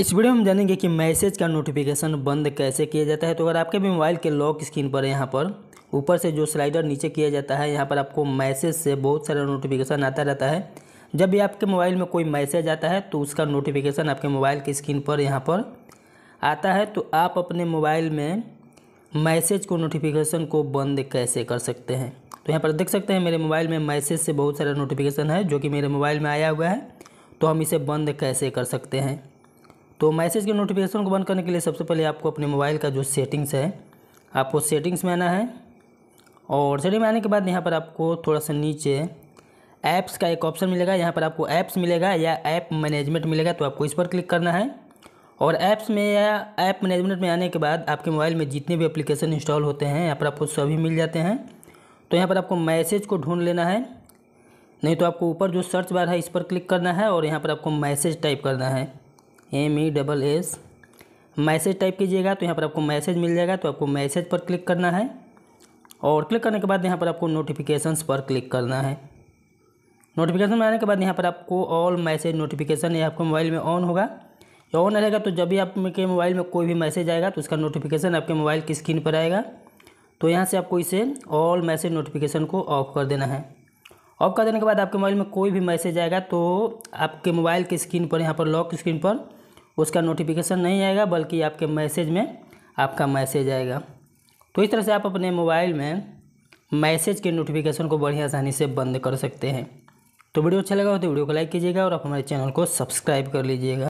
इस वीडियो में जानेंगे कि मैसेज का नोटिफिकेशन बंद कैसे किया जाता है तो अगर आपके भी मोबाइल के लॉक स्क्रीन पर यहाँ पर ऊपर से जो स्लाइडर नीचे किया जाता है यहाँ पर आपको मैसेज से बहुत सारा नोटिफिकेशन आता रहता है जब भी आपके मोबाइल में कोई मैसेज आता है तो उसका नोटिफिकेशन आपके मोबाइल की स्क्रीन पर यहाँ पर आता है तो आप अपने मोबाइल में मैसेज को नोटिफिकेशन को बंद कैसे कर सकते हैं तो यहाँ पर देख सकते हैं मेरे मोबाइल में मैसेज से बहुत सारा नोटिफिकेशन है जो कि मेरे मोबाइल में आया हुआ है तो हम इसे बंद कैसे कर सकते हैं तो मैसेज के नोटिफिकेशन को बंद करने के लिए सबसे पहले आपको अपने मोबाइल का जो सेटिंग्स है आपको सेटिंग्स में आना है और सेटिंग में आने के बाद यहाँ पर आपको थोड़ा सा नीचे ऐप्स का एक ऑप्शन मिलेगा यहाँ पर आपको ऐप्स मिलेगा या ऐप मैनेजमेंट मिलेगा तो आपको इस पर क्लिक करना है और ऐप्स में या ऐप मैनेजमेंट में आने के बाद आपके मोबाइल में जितने भी एप्लीकेशन इंस्टॉल होते हैं यहाँ पर आपको सभी मिल जाते हैं तो यहाँ पर आपको मैसेज को ढूंढ लेना है नहीं तो आपको ऊपर जो सर्च बार है इस पर क्लिक करना है और यहाँ पर आपको मैसेज टाइप करना है M E double S message type कीजिएगा तो यहाँ पर आपको मैसेज मिल जाएगा तो आपको मैसेज पर क्लिक करना है और क्लिक करने के बाद यहाँ पर आपको नोटिफिकेशन पर क्लिक करना है नोटिफिकेशन में आने के बाद यहाँ पर आपको ऑल मैसेज नोटिफिकेशन ये आपके मोबाइल में ऑन होगा ऑन रहेगा तो जब भी आपके मोबाइल में कोई भी मैसेज आएगा तो उसका नोटिफिकेशन आपके मोबाइल की स्क्रीन पर आएगा तो यहाँ से आपको इसे ऑल मैसेज नोटिफिकेशन को ऑफ कर देना है ऑफ कर देने के बाद आपके मोबाइल में कोई भी मैसेज आएगा तो आपके मोबाइल की स्क्रीन पर यहाँ पर लॉक स्क्रीन पर उसका नोटिफिकेशन नहीं आएगा बल्कि आपके मैसेज में आपका मैसेज आएगा तो इस तरह से आप अपने मोबाइल में मैसेज के नोटिफिकेशन को बढ़िया आसानी से बंद कर सकते हैं तो वीडियो अच्छा लगा हो तो वीडियो को लाइक कीजिएगा और आप हमारे चैनल को सब्सक्राइब कर लीजिएगा